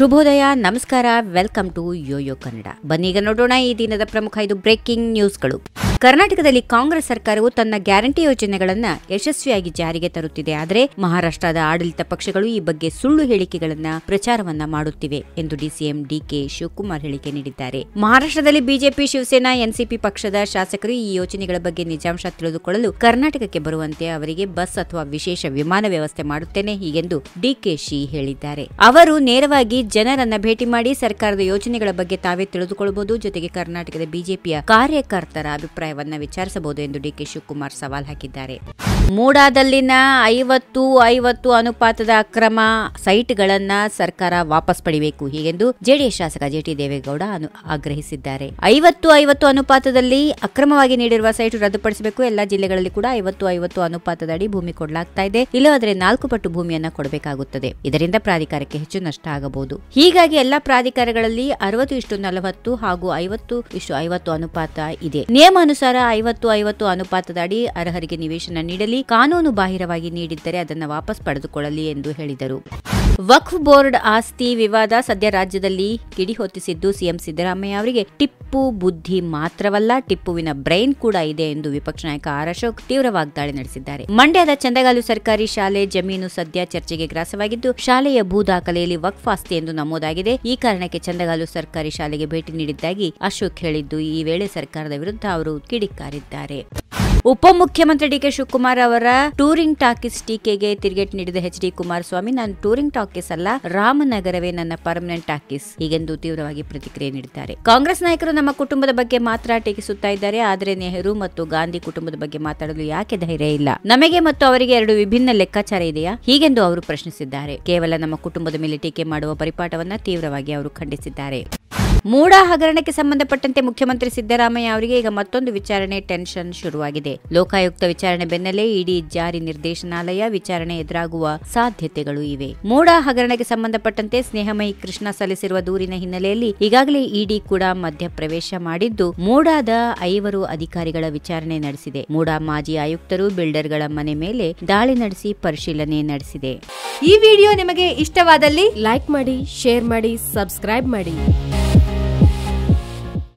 ಶುಭೋದಯ ನಮಸ್ಕಾರ welcome to yoyo Kannada ಬನ್ನೀಗ ನೋಡೋಣ ಈ ದಿನದ ಪ್ರಮುಖ ಐದು ಬ್ರೇಕಿಂಗ್ ನ್ಯೂಸ್ಗಳು ಕರ್ನಾಟಕದಲ್ಲಿ ಕಾಂಗ್ರೆಸ್ ಸರ್ಕಾರವು ತನ್ನ ಗ್ಯಾರಂಟಿ ಯೋಜನೆಗಳನ್ನ ಯಶಸ್ವಿಯಾಗಿ ಜಾರಿಗೆ ತರುತ್ತಿದೆ ಆದರೆ ಮಹಾರಾಷ್ಟ್ರದ ಆಡಳಿತ ಪಕ್ಷಗಳು ಈ ಬಗ್ಗೆ ಸುಳ್ಳು ಹೇಳಿಕೆಗಳನ್ನ ಪ್ರಚಾರವನ್ನ ಮಾಡುತ್ತಿವೆ ಎಂದು ಡಿಸಿಎಂ ಡಿಕೆ ಶಿವಕುಮಾರ್ ಹೇಳಿಕೆ ನೀಡಿದ್ದಾರೆ ಮಹಾರಾಷ್ಟ್ರದಲ್ಲಿ ಬಿಜೆಪಿ ಶಿವಸೇನಾ ಎನ್ಸಿಪಿ ಪಕ್ಷದ ಶಾಸಕರು ಈ ಯೋಜನೆಗಳ ಬಗ್ಗೆ ನಿಜಾಂಶ ತಿಳಿದುಕೊಳ್ಳಲು ಕರ್ನಾಟಕಕ್ಕೆ ಬರುವಂತೆ ಅವರಿಗೆ ಬಸ್ ಅಥವಾ ವಿಶೇಷ ವಿಮಾನ ವ್ಯವಸ್ಥೆ ಮಾಡುತ್ತೇನೆ ಹೀಗೆಂದು ಡಿಕೆಶಿ ಹೇಳಿದ್ದಾರೆ ಅವರು ನೇರವಾಗಿ ಜನರನ್ನ ಭೇಟಿ ಮಾಡಿ ಸರ್ಕಾರದ ಯೋಜನೆಗಳ ಬಗ್ಗೆ ತಾವೇ ತಿಳಿದುಕೊಳ್ಳಬಹುದು ಜೊತೆಗೆ ಕರ್ನಾಟಕದ ಬಿಜೆಪಿಯ ಕಾರ್ಯಕರ್ತರ ಅಭಿಪ್ರಾಯ ಅಭಿಪ್ರಾಯವನ್ನು ವಿಚಾರಿಸಬಹುದು ಎಂದು ಡಿಕೆ ಶಿವಕುಮಾರ್ ಸವಾಲ್ ಹಾಕಿದ್ದಾರೆ ಮೂಡಾದಲ್ಲಿನ ಐವತ್ತು ಐವತ್ತು ಅನುಪಾತದ ಅಕ್ರಮ ಸೈಟ್ಗಳನ್ನ ಸರ್ಕಾರ ವಾಪಸ್ ಪಡಿಬೇಕು ಹೀಗೆಂದು ಜೆಡಿಎಸ್ ಶಾಸಕ ಟಿ ದೇವೇಗೌಡ ಆಗ್ರಹಿಸಿದ್ದಾರೆ ಐವತ್ತು ಐವತ್ತು ಅನುಪಾತದಲ್ಲಿ ಅಕ್ರಮವಾಗಿ ನೀಡಿರುವ ಸೈಟ್ ರದ್ದುಪಡಿಸಬೇಕು ಎಲ್ಲಾ ಜಿಲ್ಲೆಗಳಲ್ಲಿ ಕೂಡ ಐವತ್ತು ಐವತ್ತು ಅನುಪಾತದ ಅಡಿ ಭೂಮಿ ಕೊಡಲಾಗ್ತಾ ಇದೆ ಇಲ್ಲವಾದ್ರೆ ನಾಲ್ಕು ಪಟ್ಟು ಭೂಮಿಯನ್ನ ಕೊಡಬೇಕಾಗುತ್ತದೆ ಇದರಿಂದ ಪ್ರಾಧಿಕಾರಕ್ಕೆ ಹೆಚ್ಚು ನಷ್ಟ ಆಗಬಹುದು ಹೀಗಾಗಿ ಎಲ್ಲಾ ಪ್ರಾಧಿಕಾರಗಳಲ್ಲಿ ಅರವತ್ತು ಇಷ್ಟು ನಲವತ್ತು ಹಾಗೂ ಐವತ್ತು ಇಷ್ಟು ಐವತ್ತು ಅನುಪಾತ ಇದೆ ನಿಯಮ ಸರ ಐವತ್ತು ಐವತ್ತು ಅನುಪಾತದ ಅಡಿ ಅರ್ಹರಿಗೆ ನಿವೇಶನ ನೀಡಲಿ ಕಾನೂನು ಬಾಹಿರವಾಗಿ ನೀಡಿದ್ದರೆ ಅದನ್ನು ವಾಪಸ್ ಪಡೆದುಕೊಳ್ಳಲಿ ಎಂದು ಹೇಳಿದರು ವಕ್ಫ್ ಬೋರ್ಡ್ ಆಸ್ತಿ ವಿವಾದ ಸದ್ಯ ರಾಜ್ಯದಲ್ಲಿ ಕಿಡಿ ಹೊತ್ತಿಸಿದ್ದು ಸಿಎಂ ಸಿದ್ದರಾಮಯ್ಯ ಅವರಿಗೆ ಟಿಪ್ಪು ಬುದ್ಧಿ ಮಾತ್ರವಲ್ಲ ಟಿಪ್ಪುವಿನ ಬ್ರೈನ್ ಕೂಡ ಇದೆ ಎಂದು ವಿಪಕ್ಷ ನಾಯಕ ಆರ್ ಅಶೋಕ್ ತೀವ್ರ ವಾಗ್ದಾಳಿ ನಡೆಸಿದ್ದಾರೆ ಮಂಡ್ಯದ ಚಂದಗಾಲು ಸರ್ಕಾರಿ ಶಾಲೆ ಜಮೀನು ಸದ್ಯ ಚರ್ಚೆಗೆ ಗ್ರಾಸವಾಗಿದ್ದು ಶಾಲೆಯ ಭೂ ದಾಖಲೆಯಲ್ಲಿ ವಕ್ಫ್ ಆಸ್ತಿ ಎಂದು ನಮೂದಾಗಿದೆ ಈ ಕಾರಣಕ್ಕೆ ಚಂದಗಾಲು ಸರ್ಕಾರಿ ಶಾಲೆಗೆ ಭೇಟಿ ನೀಡಿದ್ದಾಗಿ ಅಶೋಕ್ ಹೇಳಿದ್ದು ಈ ವೇಳೆ ಸರ್ಕಾರದ ವಿರುದ್ಧ ಅವರು ಕಿಡಿಕಾರಿದ್ದಾರೆ ಉಪಮುಖ್ಯಮಂತ್ರಿ ಡಿ ಕೆ ಶಿವಕುಮಾರ್ ಅವರ ಟೂರಿಂಗ್ ಟಾಕೀಸ್ ಟೀಕೆಗೆ ತಿರುಗೇಟು ನೀಡಿದ ಎಚ್ ಡಿ ಕುಮಾರಸ್ವಾಮಿ ನಾನು ಟೂರಿಂಗ್ ಟಾಕೀಸ್ ಅಲ್ಲ ರಾಮನಗರವೇ ನನ್ನ ಪರ್ಮನೆಂಟ್ ಟಾಕೀಸ್ ಹೀಗೆಂದು ತೀವ್ರವಾಗಿ ಪ್ರತಿಕ್ರಿಯೆ ನೀಡಿದ್ದಾರೆ ಕಾಂಗ್ರೆಸ್ ನಾಯಕರು ನಮ್ಮ ಕುಟುಂಬದ ಬಗ್ಗೆ ಮಾತ್ರ ಟೀಕಿಸುತ್ತಾ ಇದ್ದಾರೆ ಆದರೆ ನೆಹರು ಮತ್ತು ಗಾಂಧಿ ಕುಟುಂಬದ ಬಗ್ಗೆ ಮಾತಾಡಲು ಯಾಕೆ ಧೈರ್ಯ ಇಲ್ಲ ನಮಗೆ ಮತ್ತು ಅವರಿಗೆ ಎರಡು ವಿಭಿನ್ನ ಲೆಕ್ಕಾಚಾರ ಇದೆಯಾ ಹೀಗೆಂದು ಅವರು ಪ್ರಶ್ನಿಸಿದ್ದಾರೆ ಕೇವಲ ನಮ್ಮ ಕುಟುಂಬದ ಮೇಲೆ ಟೀಕೆ ಮಾಡುವ ಪರಿಪಾಠವನ್ನ ತೀವ್ರವಾಗಿ ಅವರು ಖಂಡಿಸಿದ್ದಾರೆ ಮೂಡಾ ಹಗರಣಕ್ಕೆ ಸಂಬಂಧಪಟ್ಟಂತೆ ಮುಖ್ಯಮಂತ್ರಿ ಸಿದ್ದರಾಮಯ್ಯ ಅವರಿಗೆ ಈಗ ಮತ್ತೊಂದು ವಿಚಾರಣೆ ಟೆನ್ಷನ್ ಶುರುವಾಗಿದೆ ಲೋಕಾಯುಕ್ತ ವಿಚಾರಣೆ ಬೆನ್ನಲ್ಲೇ ಇಡಿ ಜಾರಿ ನಿರ್ದೇಶನಾಲಯ ವಿಚಾರಣೆ ಎದುರಾಗುವ ಸಾಧ್ಯತೆಗಳು ಇವೆ ಮೂಡ ಹಗರಣಕ್ಕೆ ಸಂಬಂಧಪಟ್ಟಂತೆ ಸ್ನೇಹಮಯಿ ಕೃಷ್ಣ ಸಲ್ಲಿಸಿರುವ ದೂರಿನ ಹಿನ್ನೆಲೆಯಲ್ಲಿ ಈಗಾಗಲೇ ಇಡಿ ಕೂಡ ಮಧ್ಯಪ್ರವೇಶ ಮಾಡಿದ್ದು ಮೂಡಾದ ಐವರು ಅಧಿಕಾರಿಗಳ ವಿಚಾರಣೆ ನಡೆಸಿದೆ ಮೂಡಾ ಮಾಜಿ ಆಯುಕ್ತರು ಬಿಲ್ಡರ್ಗಳ ಮನೆ ಮೇಲೆ ದಾಳಿ ನಡೆಸಿ ಪರಿಶೀಲನೆ ನಡೆಸಿದೆ ಈ ವಿಡಿಯೋ ನಿಮಗೆ ಇಷ್ಟವಾದಲ್ಲಿ ಲೈಕ್ ಮಾಡಿ ಶೇರ್ ಮಾಡಿ ಸಬ್ಸ್ಕ್ರೈಬ್ ಮಾಡಿ